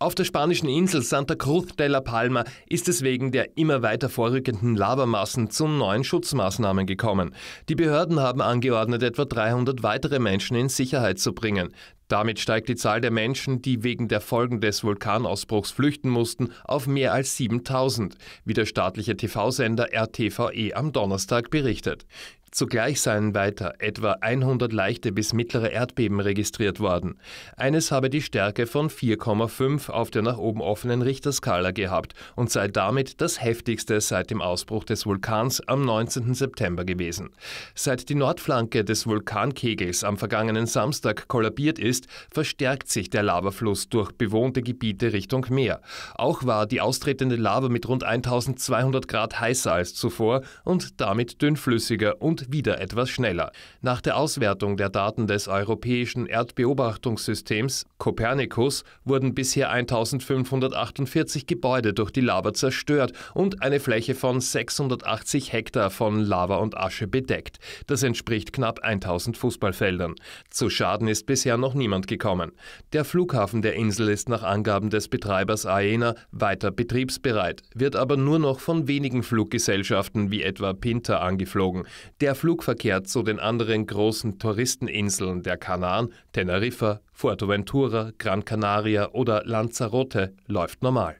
Auf der spanischen Insel Santa Cruz de la Palma ist es wegen der immer weiter vorrückenden Lavamassen zu neuen Schutzmaßnahmen gekommen. Die Behörden haben angeordnet, etwa 300 weitere Menschen in Sicherheit zu bringen. Damit steigt die Zahl der Menschen, die wegen der Folgen des Vulkanausbruchs flüchten mussten, auf mehr als 7000, wie der staatliche TV-Sender RTVE am Donnerstag berichtet. Zugleich seien weiter etwa 100 leichte bis mittlere Erdbeben registriert worden. Eines habe die Stärke von 4,5 auf der nach oben offenen Richterskala gehabt und sei damit das heftigste seit dem Ausbruch des Vulkans am 19. September gewesen. Seit die Nordflanke des Vulkankegels am vergangenen Samstag kollabiert ist, verstärkt sich der Lavafluss durch bewohnte Gebiete Richtung Meer. Auch war die austretende Lava mit rund 1200 Grad heißer als zuvor und damit dünnflüssiger und und wieder etwas schneller. Nach der Auswertung der Daten des europäischen Erdbeobachtungssystems Copernicus wurden bisher 1548 Gebäude durch die Lava zerstört und eine Fläche von 680 Hektar von Lava und Asche bedeckt. Das entspricht knapp 1000 Fußballfeldern. Zu Schaden ist bisher noch niemand gekommen. Der Flughafen der Insel ist nach Angaben des Betreibers Aena weiter betriebsbereit, wird aber nur noch von wenigen Fluggesellschaften wie etwa Pinter angeflogen. Der der Flugverkehr zu den anderen großen Touristeninseln der Kanaren, Teneriffa, Fuerteventura, Gran Canaria oder Lanzarote läuft normal